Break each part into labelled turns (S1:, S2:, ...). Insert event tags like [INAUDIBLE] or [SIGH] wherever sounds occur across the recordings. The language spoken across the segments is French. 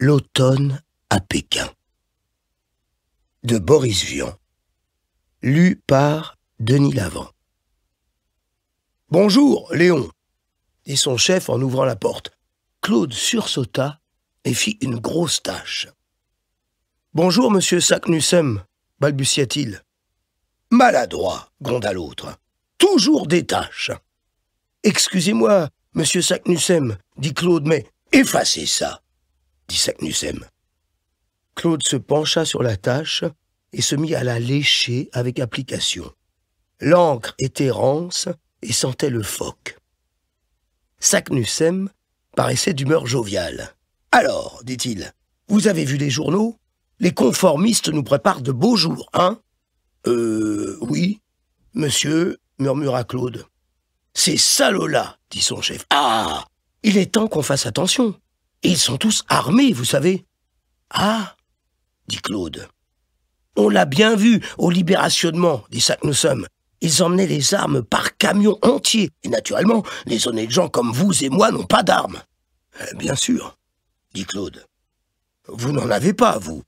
S1: L'automne à Pékin de Boris Vian lu par Denis Lavant Bonjour, Léon dit son chef en ouvrant la porte. Claude sursauta et fit une grosse tâche. Bonjour, monsieur Saknussem, balbutia-t-il. Maladroit, gronda l'autre. Toujours des tâches. Excusez-moi, monsieur Saknussem, dit Claude, mais effacez ça dit Saknussem. Claude se pencha sur la tâche et se mit à la lécher avec application. L'encre était rance et sentait le phoque. Saknussem paraissait d'humeur joviale. Alors, dit-il, vous avez vu les journaux Les conformistes nous préparent de beaux jours, hein Euh, oui, monsieur, murmura Claude. Ces salauds-là, dit son chef. Ah Il est temps qu'on fasse attention ils sont tous armés, vous savez. Ah dit Claude. On l'a bien vu au libérationnement, dit Saknussemm. Ils emmenaient les armes par camion entier. Et naturellement, les honnêtes gens comme vous et moi n'ont pas d'armes. Euh, bien sûr, dit Claude. Vous n'en avez pas, vous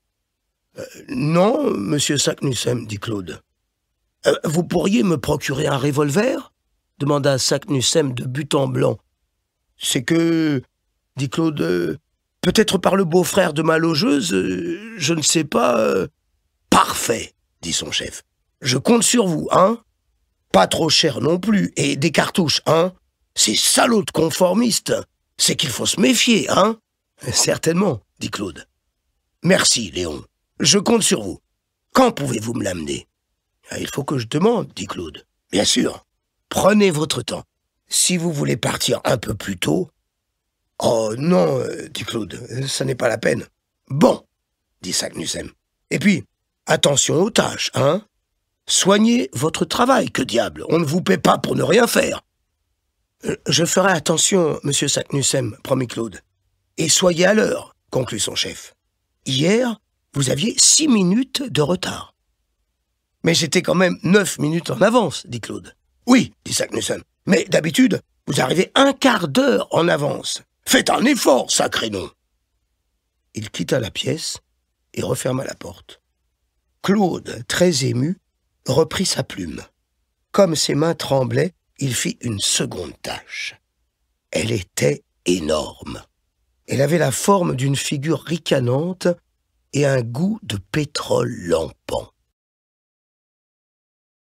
S1: euh, Non, monsieur Saknussemm, dit Claude. Euh, vous pourriez me procurer un revolver demanda Saknussemm de but en blanc. C'est que dit Claude. Euh, peut-être par le beau-frère de ma logeuse, euh, je ne sais pas. Euh, parfait, dit son chef. Je compte sur vous, hein Pas trop cher non plus, et des cartouches, hein Ces salauds de conformistes, c'est qu'il faut se méfier, hein [LAUGHS] Certainement, dit Claude. Merci, Léon. Je compte sur vous. Quand pouvez-vous me l'amener ah, Il faut que je demande, dit Claude. Bien sûr. Prenez votre temps. Si vous voulez partir un peu plus tôt, Oh non, euh, dit Claude, ça n'est pas la peine. Bon, dit Saknussem. Et puis, attention aux tâches, hein Soignez votre travail, que diable, on ne vous paie pas pour ne rien faire. Euh, je ferai attention, monsieur Saknussem, promit Claude. Et soyez à l'heure, conclut son chef. Hier, vous aviez six minutes de retard. Mais j'étais quand même neuf minutes en avance, dit Claude. Oui, dit Saknussem, mais d'habitude, vous arrivez un quart d'heure en avance. Faites un effort, sacré nom Il quitta la pièce et referma la porte. Claude, très ému, reprit sa plume. Comme ses mains tremblaient, il fit une seconde tâche. Elle était énorme. Elle avait la forme d'une figure ricanante et un goût de pétrole lampant.